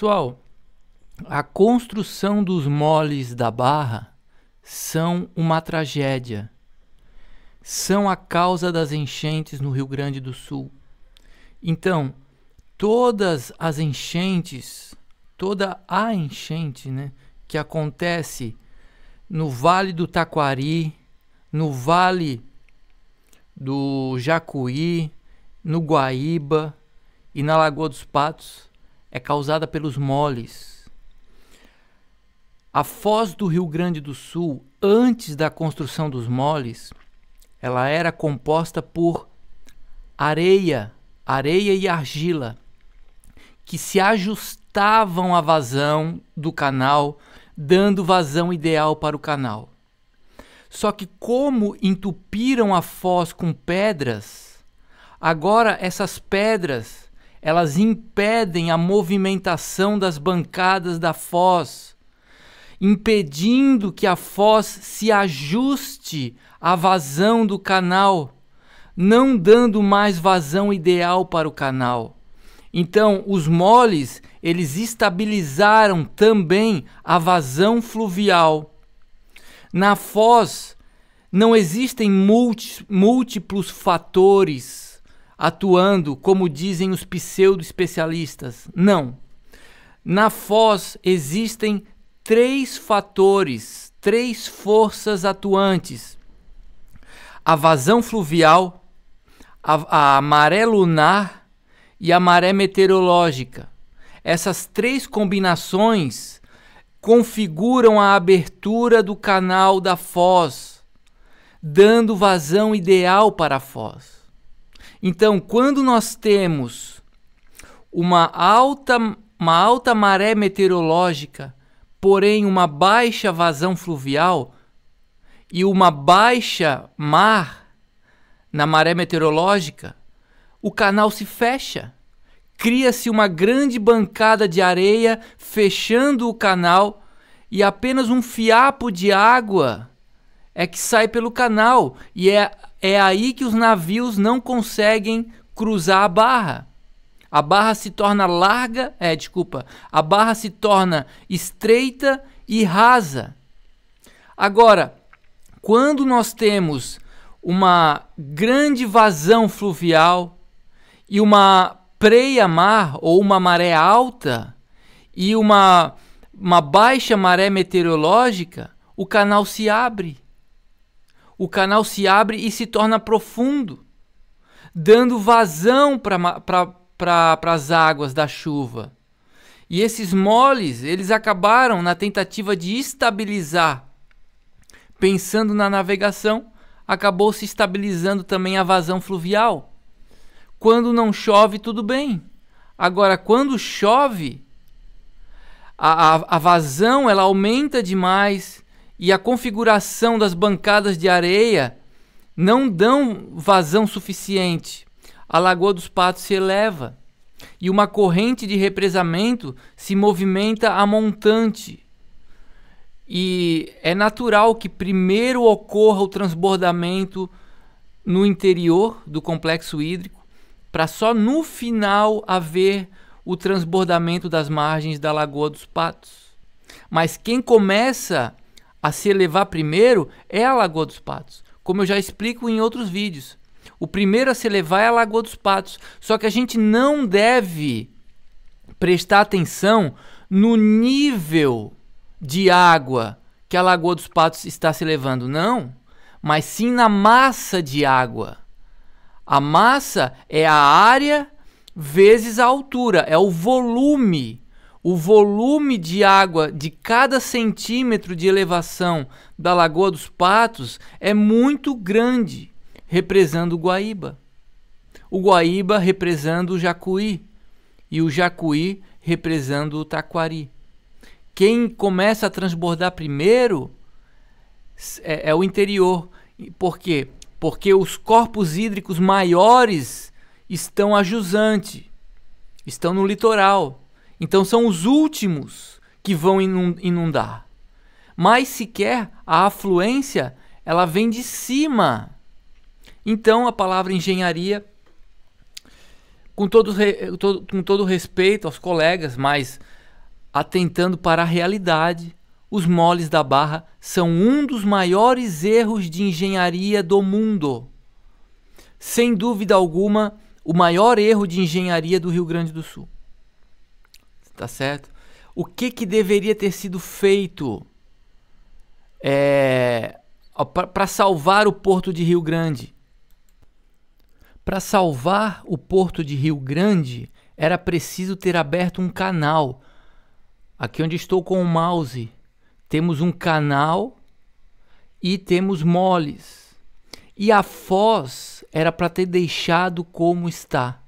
Pessoal, a construção dos moles da barra são uma tragédia. São a causa das enchentes no Rio Grande do Sul. Então, todas as enchentes, toda a enchente né, que acontece no Vale do Taquari, no Vale do Jacuí, no Guaíba e na Lagoa dos Patos é causada pelos moles. A foz do Rio Grande do Sul, antes da construção dos moles, ela era composta por areia, areia e argila, que se ajustavam à vazão do canal, dando vazão ideal para o canal. Só que como entupiram a foz com pedras, agora essas pedras elas impedem a movimentação das bancadas da foz, impedindo que a foz se ajuste à vazão do canal, não dando mais vazão ideal para o canal. Então, os moles, eles estabilizaram também a vazão fluvial. Na foz não existem múltiplos fatores atuando como dizem os pseudo-especialistas. Não. Na Foz existem três fatores, três forças atuantes: a vazão fluvial, a, a maré lunar e a maré meteorológica. Essas três combinações configuram a abertura do canal da Foz, dando vazão ideal para a Foz. Então, quando nós temos uma alta, uma alta maré meteorológica, porém uma baixa vazão fluvial e uma baixa mar na maré meteorológica, o canal se fecha. Cria-se uma grande bancada de areia fechando o canal e apenas um fiapo de água é que sai pelo canal e é é aí que os navios não conseguem cruzar a barra. A barra se torna larga, é, desculpa, a barra se torna estreita e rasa. Agora, quando nós temos uma grande vazão fluvial e uma preia-mar ou uma maré alta e uma, uma baixa maré meteorológica, o canal se abre o canal se abre e se torna profundo, dando vazão para as águas da chuva. E esses moles, eles acabaram na tentativa de estabilizar, pensando na navegação, acabou se estabilizando também a vazão fluvial. Quando não chove, tudo bem. Agora, quando chove, a, a, a vazão ela aumenta demais, e a configuração das bancadas de areia não dão vazão suficiente. A Lagoa dos Patos se eleva e uma corrente de represamento se movimenta a montante. E é natural que primeiro ocorra o transbordamento no interior do complexo hídrico, para só no final haver o transbordamento das margens da Lagoa dos Patos. Mas quem começa a se elevar primeiro é a Lagoa dos Patos, como eu já explico em outros vídeos. O primeiro a se elevar é a Lagoa dos Patos, só que a gente não deve prestar atenção no nível de água que a Lagoa dos Patos está se elevando, não, mas sim na massa de água. A massa é a área vezes a altura, é o volume o volume de água de cada centímetro de elevação da Lagoa dos Patos é muito grande, represando o Guaíba. O Guaíba representando o Jacuí e o Jacuí representando o Taquari. Quem começa a transbordar primeiro é, é o interior. Por quê? Porque os corpos hídricos maiores estão a jusante, estão no litoral então são os últimos que vão inundar. Mas sequer a afluência, ela vem de cima. Então a palavra engenharia, com todo, com todo respeito aos colegas, mas atentando para a realidade, os moles da barra são um dos maiores erros de engenharia do mundo. Sem dúvida alguma, o maior erro de engenharia do Rio Grande do Sul tá certo? O que que deveria ter sido feito é, para salvar o porto de Rio Grande? Para salvar o porto de Rio Grande era preciso ter aberto um canal. Aqui onde estou com o mouse, temos um canal e temos moles. E a foz era para ter deixado como está.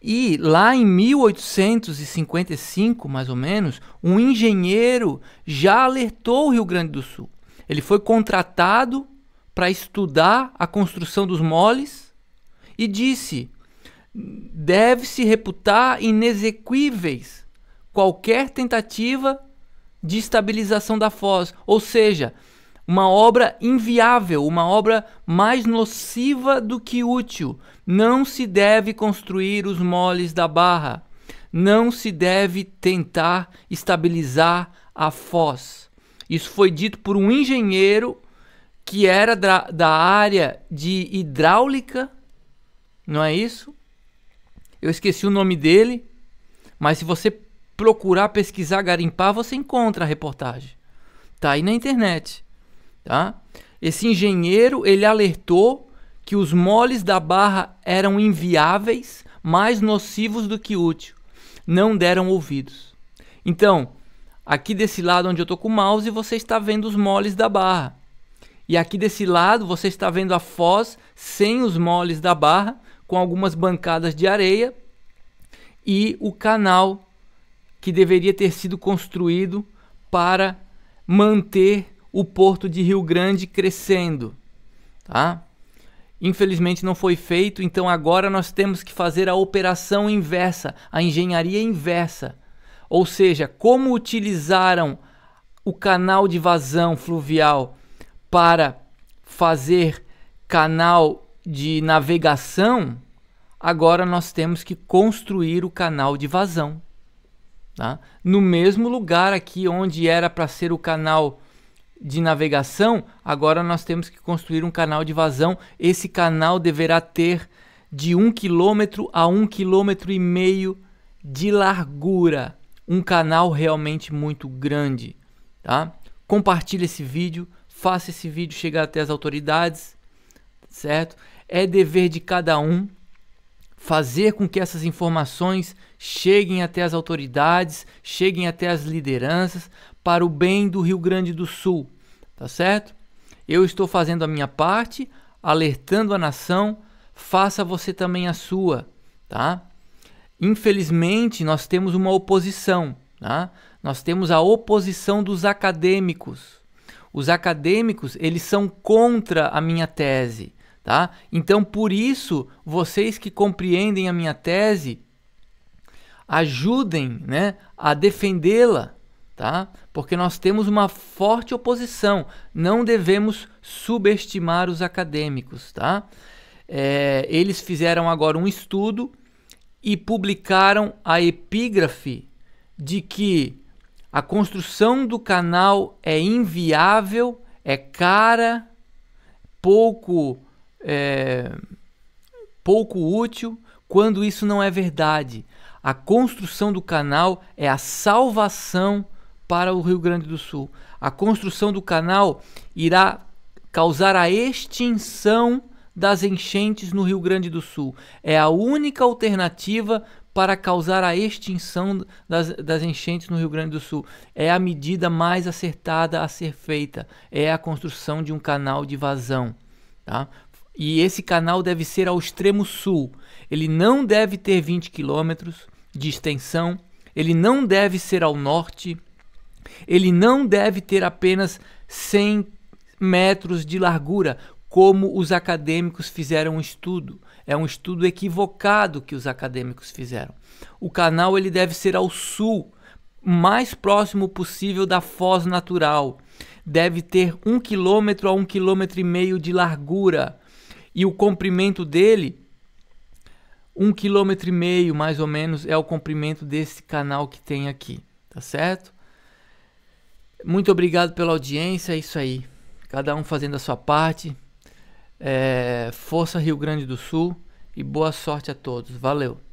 E lá em 1855, mais ou menos, um engenheiro já alertou o Rio Grande do Sul. Ele foi contratado para estudar a construção dos moles e disse: deve-se reputar inexequíveis qualquer tentativa de estabilização da foz. Ou seja, uma obra inviável, uma obra mais nociva do que útil. Não se deve construir os moles da barra, não se deve tentar estabilizar a foz. Isso foi dito por um engenheiro que era da, da área de hidráulica, não é isso? Eu esqueci o nome dele, mas se você procurar, pesquisar, garimpar, você encontra a reportagem. Tá aí na internet. Tá? Esse engenheiro ele alertou que os moles da barra eram inviáveis, mais nocivos do que útil. Não deram ouvidos. Então, aqui desse lado onde eu estou com o mouse, você está vendo os moles da barra. E aqui desse lado, você está vendo a foz sem os moles da barra, com algumas bancadas de areia e o canal que deveria ter sido construído para manter o porto de Rio Grande crescendo, tá? Infelizmente não foi feito, então agora nós temos que fazer a operação inversa, a engenharia inversa. Ou seja, como utilizaram o canal de vazão fluvial para fazer canal de navegação, agora nós temos que construir o canal de vazão. Tá? No mesmo lugar aqui onde era para ser o canal de navegação, agora nós temos que construir um canal de vazão. Esse canal deverá ter de 1 um km a 1,5 um km e meio de largura. Um canal realmente muito grande, tá? Compartilhe esse vídeo, faça esse vídeo chegar até as autoridades, certo? É dever de cada um fazer com que essas informações cheguem até as autoridades, cheguem até as lideranças para o bem do Rio Grande do Sul, tá certo? Eu estou fazendo a minha parte, alertando a nação, faça você também a sua, tá? Infelizmente, nós temos uma oposição, tá? Nós temos a oposição dos acadêmicos. Os acadêmicos, eles são contra a minha tese tá? Então, por isso, vocês que compreendem a minha tese, ajudem, né, a defendê-la, tá? Porque nós temos uma forte oposição. Não devemos subestimar os acadêmicos, tá? É, eles fizeram agora um estudo e publicaram a epígrafe de que a construção do canal é inviável, é cara, pouco é, pouco útil quando isso não é verdade. A construção do canal é a salvação para o Rio Grande do Sul. A construção do canal irá causar a extinção das enchentes no Rio Grande do Sul. É a única alternativa para causar a extinção das, das enchentes no Rio Grande do Sul. É a medida mais acertada a ser feita. É a construção de um canal de vazão. Tá? E esse canal deve ser ao extremo sul. Ele não deve ter 20 quilômetros de extensão. Ele não deve ser ao norte. Ele não deve ter apenas 100 metros de largura, como os acadêmicos fizeram um estudo. É um estudo equivocado que os acadêmicos fizeram. O canal ele deve ser ao sul, mais próximo possível da foz natural. Deve ter um quilômetro a um quilômetro e meio de largura e o comprimento dele, um quilômetro e meio mais ou menos é o comprimento desse canal que tem aqui, tá certo? Muito obrigado pela audiência, é isso aí. Cada um fazendo a sua parte. É, força Rio Grande do Sul e boa sorte a todos. Valeu!